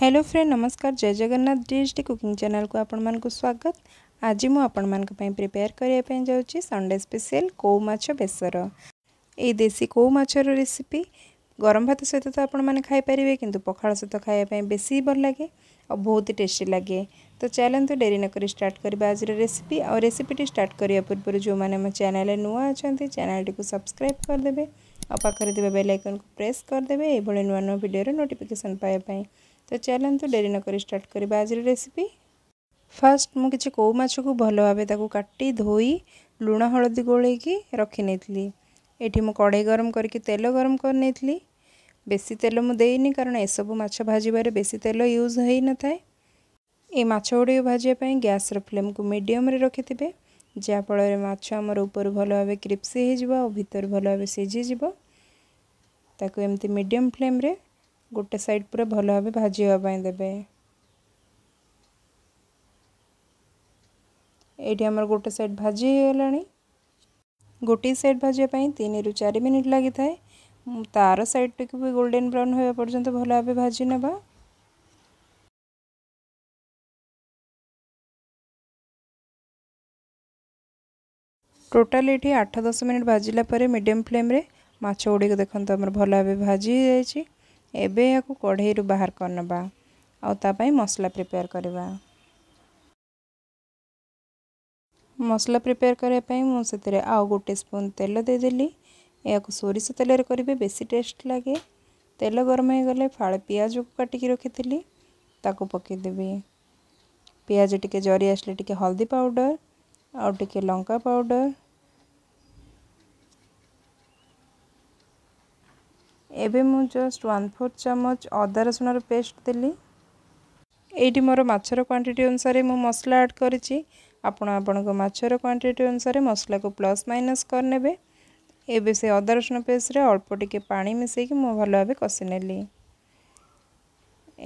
hello friend নমস্কার জয় Jagannath DST cooking ଚ୍ୟାନେଲକୁ ଆପଣମାନଙ୍କୁ ସ୍ୱାଗତ ଆଜି ମୁଁ ଆପଣମାନଙ୍କ ପାଇଁ ପ୍ରିପେୟାର କରିବା ପାଇଁ ଯାଉଛି ସଣ୍ଡେ ସ୍ପେଶିଆଲ କୋଉ ମାଛ ବେସର ଏଇ ଦେଶୀ କୋଉ ମାଛର ରେସିପି ଗରମ ଭାତ ସହିତ ତ ଆପଣମାନେ ଖାଇପାରିବେ କିନ୍ତୁ ପଖାଳ ସହିତ ଖାଇବା ପାଇଁ ବେଶୀ ଭଲ ଲାଗେ ଆଉ ବହୁତ ଟେଷ୍ଟି ଲାଗେ ତ ଚାଲନ୍ତୁ ଡେରି ନକରି ଷ୍ଟାର୍ଟ କରିବା ଆଜିର ରେସିପି ଆଉ ରେସିପିଟି ଷ୍ଟାର୍ଟ କରିବା ପୂର୍ବରୁ ଯେଉଁମାନେ ଆମ ଚ୍ୟାନେଲରେ ନୂଆ ଅଛନ୍ତି ଚ୍ୟାନେଲଟିକୁ ସବସ୍କ୍ରାଇବ୍ କରିଦେବେ ଆଉ ପାଖରେ ଥିବା ବେଲ୍ ଆଇକନ୍କୁ ପ୍ରେସ୍ କରିଦେବେ ଏଇଭଳି ନୂଆ ନୂଆ ଭିଡ଼ିଓର ନୋଟିଫିକେସନ୍ ପାଇବା ପାଇଁ ତ ଚାଲନ୍ତୁ ଡେରି ନକରି ଷ୍ଟାର୍ଟ କରିବା ଆଜିର ରେସିପି ଫାର୍ଷ୍ଟ ମୁଁ କିଛି କେଉଁ ମାଛକୁ ଭଲ ଭାବେ ତାକୁ କାଟି ଧୋଇ ଲୁଣ ହଳଦୀ ଗୋଳେଇକି ରଖିନେଇଥିଲି ଏଠି ମୁଁ କଢ଼େଇ ଗରମ କରିକି ତେଲ ଗରମ କରିନେଇଥିଲି ବେଶୀ ତେଲ ମୁଁ ଦେଇନି କାରଣ ଏସବୁ ମାଛ ଭାଜିବାରେ ବେଶୀ ତେଲ ୟୁଜ୍ ହୋଇନଥାଏ ଏ ମାଛ ଗୁଡ଼ିକ ଭାଜିବା ପାଇଁ ଗ୍ୟାସ୍ର ଫ୍ଲେମ୍କୁ ମିଡ଼ିୟମ୍ରେ ରଖିଥିବେ ଯାହାଫଳରେ ମାଛ ଆମର ଉପରୁ ଭଲ ଭାବେ କ୍ରିପ୍ସି ହୋଇଯିବ ଆଉ ଭିତରୁ ଭଲ ଭାବେ ସିଝିଯିବ ତାକୁ ଏମିତି ମିଡ଼ିୟମ୍ ଫ୍ଲେମ୍ରେ ଗୋଟେ ସାଇଡ଼୍ ପୁରା ଭଲ ଭାବେ ଭାଜିବା ପାଇଁ ଦେବେ ଏଇଠି ଆମର ଗୋଟେ ସାଇଡ଼୍ ଭାଜି ହେଇଗଲାଣି ଗୋଟିଏ ସାଇଡ଼୍ ଭାଜିବା ପାଇଁ ତିନିରୁ ଚାରି ମିନିଟ୍ ଲାଗିଥାଏ ତା'ର ସାଇଡ଼୍ଟିକୁ ବି ଗୋଲ୍ଡେନ୍ ବ୍ରାଉନ୍ ହେବା ପର୍ଯ୍ୟନ୍ତ ଭଲ ଭାବେ ଭାଜି ନେବା ଟୋଟାଲ୍ ଏଇଠି ଆଠ ଦଶ ମିନିଟ୍ ଭାଜିଲା ପରେ ମିଡ଼ିୟମ୍ ଫ୍ଲେମ୍ରେ ମାଛ ଗୁଡ଼ିକ ଦେଖନ୍ତୁ ଆମର ଭଲ ଭାବେ ଭାଜି ଯାଇଛି ଏବେ ଏହାକୁ କଢ଼େଇରୁ ବାହାର କରିନେବା ଆଉ ତା ପାଇଁ ମସଲା ପ୍ରିପେୟାର କରିବା ମସଲା ପ୍ରିପେୟାର କରିବା ପାଇଁ ମୁଁ ସେଥିରେ ଆଉ ଗୋଟେ ସ୍ପୁନ୍ ତେଲ ଦେଇଦେଲି ଏହାକୁ ସୋରିଷ ତେଲରେ କରିବେ ବେଶୀ ଟେଷ୍ଟ ଲାଗେ ତେଲ ଗରମ ହୋଇଗଲେ ଫାଳ ପିଆଜକୁ କାଟିକି ରଖିଥିଲି ତାକୁ ପକାଇଦେବି ପିଆଜ ଟିକେ ଜରି ଆସିଲେ ଟିକେ ହଳଦୀ ପାଉଡ଼ର ଆଉ ଟିକେ ଲଙ୍କା ପାଉଡ଼ର ଏବେ ମୁଁ ଜଷ୍ଟ ୱାନ୍ ଫୋର୍ଥ ଚାମଚ ଅଦା ରସୁଣର ପେଷ୍ଟ ଦେଲି ଏଇଠି ମୋର ମାଛର କ୍ୱାଣ୍ଟିଟି ଅନୁସାରେ ମୁଁ ମସଲା ଆଡ଼୍ କରିଛି ଆପଣ ଆପଣଙ୍କ ମାଛର କ୍ୱାଣ୍ଟିଟି ଅନୁସାରେ ମସଲାକୁ ପ୍ଲସ୍ ମାଇନସ୍ କରିନେବେ ଏବେ ସେ ଅଦା ରସୁଣ ପେଷ୍ଟରେ ଅଳ୍ପ ଟିକିଏ ପାଣି ମିଶାଇକି ମୁଁ ଭଲ ଭାବେ କଷିନେଲି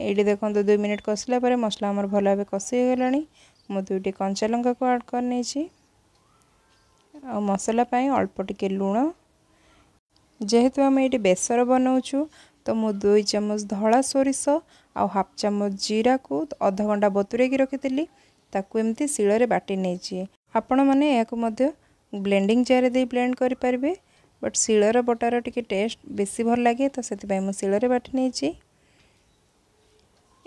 ଏଇଠି ଦେଖନ୍ତୁ ଦୁଇ ମିନିଟ୍ କଷିଲା ପରେ ମସଲା ଆମର ଭଲ ଭାବେ କଷି ହୋଇଗଲାଣି ମୁଁ ଦୁଇଟି କଞ୍ଚା ଲଙ୍କାକୁ ଆଡ଼୍ କରିନେଇଛି ଆଉ ମସଲା ପାଇଁ ଅଳ୍ପ ଟିକିଏ ଲୁଣ ଯେହେତୁ ଆମେ ଏଇଠି ବେସର ବନାଉଛୁ ତ ମୁଁ ଦୁଇ ଚାମଚ ଧଳା ସୋରିଷ ଆଉ ହାଫ୍ ଚାମଚ ଜିରାକୁ ଅଧଘଣ୍ଟା ବତୁରେଇକି ରଖିଥିଲି ତାକୁ ଏମିତି ଶିଳରେ ବାଟି ନେଇଛି ଆପଣମାନେ ଏହାକୁ ମଧ୍ୟ ବ୍ଲେଣ୍ଡିଂ ଚେୟାରରେ ଦେଇ ବ୍ଲେଣ୍ଡ କରିପାରିବେ ବଟ୍ ଶିଳର ବଟାର ଟିକିଏ ଟେଷ୍ଟ ବେଶୀ ଭଲ ଲାଗେ ତ ସେଥିପାଇଁ ମୁଁ ଶିଳରେ ବାଟି ନେଇଛି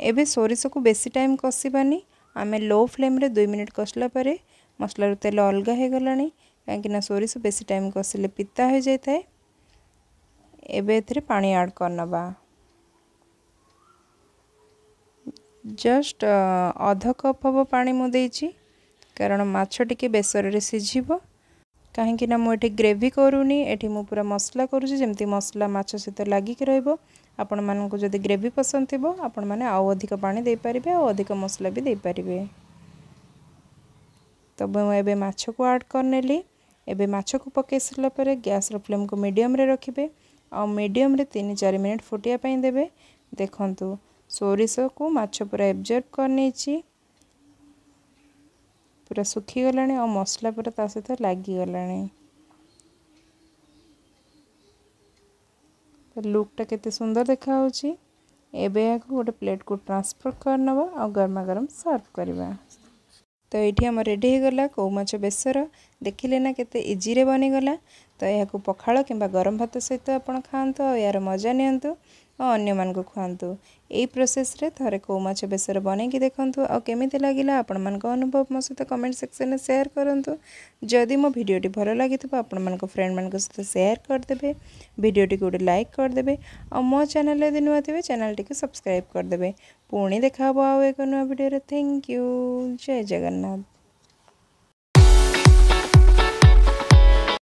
ଏବେ ସୋରିଷକୁ ବେଶୀ ଟାଇମ୍ କଷିବାନି ଆମେ ଲୋ ଫ୍ଲେମ୍ରେ ଦୁଇ ମିନିଟ୍ କଷିଲା ପରେ ମସଲାରୁ ତେଲ ଅଲଗା ହୋଇଗଲାଣି କାହିଁକିନା ସୋରିଷ ବେଶୀ ଟାଇମ୍ କଷିଲେ ପିତା ହୋଇଯାଇଥାଏ ଏବେ ଏଥିରେ ପାଣି ଆଡ଼୍ କରିନେବା ଜଷ୍ଟ ଅଧ କପ୍ ହେବ ପାଣି ମୁଁ ଦେଇଛି କାରଣ ମାଛ ଟିକେ ବେସରରେ ସିଝିବ କାହିଁକିନା ମୁଁ ଏଠି ଗ୍ରେଭି କରୁନି ଏଠି ମୁଁ ପୁରା ମସଲା କରୁଛି ଯେମିତି ମସଲା ମାଛ ସହିତ ଲାଗିକି ରହିବ ଆପଣମାନଙ୍କୁ ଯଦି ଗ୍ରେଭି ପସନ୍ଦ ଥିବ ଆପଣମାନେ ଆଉ ଅଧିକ ପାଣି ଦେଇପାରିବେ ଆଉ ଅଧିକ ମସଲା ବି ଦେଇପାରିବେ ତ ମୁଁ ଏବେ ମାଛକୁ ଆଡ଼୍ କରିନେଲି ଏବେ ମାଛକୁ ପକାଇ ସାରିଲା ପରେ ଗ୍ୟାସ୍ର ଫ୍ଲେମ୍କୁ ମିଡ଼ିୟମ୍ରେ ରଖିବେ ଆଉ ମିଡ଼ିୟମ୍ରେ ତିନି ଚାରି ମିନିଟ୍ ଫୁଟିବା ପାଇଁ ଦେବେ ଦେଖନ୍ତୁ ସୋରିଷକୁ ମାଛ ପୁରା ଏବଜର୍ଭ କରିନେଇଛି ପୁରା ଶୁଖିଗଲାଣି ଆଉ ମସଲା ପୁରା ତା ସହିତ ଲାଗିଗଲାଣି ଲୁକ୍ଟା କେତେ ସୁନ୍ଦର ଦେଖାହେଉଛି ଏବେ ଏହାକୁ ଗୋଟେ ପ୍ଲେଟ୍କୁ ଟ୍ରାନ୍ସଫର୍ କରିନେବା ଆଉ ଗରମା ଗରମ ସର୍ଭ କରିବା ତ ଏଇଠି ଆମର ରେଡ଼ି ହେଇଗଲା କଉ ମାଛ ବେସର ଦେଖିଲେ ନା କେତେ ଇଜିରେ ବନିଗଲା ତ ଏହାକୁ ପଖାଳ କିମ୍ବା ଗରମ ଭାତ ସହିତ ଆପଣ ଖାଆନ୍ତୁ ଆଉ ଏହାର ମଜା ନିଅନ୍ତୁ ଆଉ ଅନ୍ୟମାନଙ୍କୁ ଖୁଆନ୍ତୁ ଏଇ ପ୍ରୋସେସ୍ରେ ଥରେ କେଉଁ ମାଛ ବେସର ବନେଇକି ଦେଖନ୍ତୁ ଆଉ କେମିତି ଲାଗିଲା ଆପଣମାନଙ୍କ ଅନୁଭବ ମୋ ସହିତ କମେଣ୍ଟ ସେକ୍ସନ୍ରେ ସେୟାର କରନ୍ତୁ ଯଦି ମୋ ଭିଡ଼ିଓଟି ଭଲ ଲାଗିଥିବ ଆପଣମାନଙ୍କ ଫ୍ରେଣ୍ଡମାନଙ୍କ ସହିତ ସେୟାର କରିଦେବେ ଭିଡ଼ିଓଟିକୁ ଗୋଟେ ଲାଇକ୍ କରିଦେବେ ଆଉ ମୋ ଚ୍ୟାନେଲ୍ ଯଦି ନୂଆ ଥିବେ ଚ୍ୟାନେଲ୍ଟିକୁ ସବସ୍କ୍ରାଇବ୍ କରିଦେବେ ପୁଣି ଦେଖାହବ ଆଉ ଏକ ନୂଆ ଭିଡ଼ିଓରେ ଥ୍ୟାଙ୍କ ୟୁ ଜୟ ଜଗନ୍ନାଥ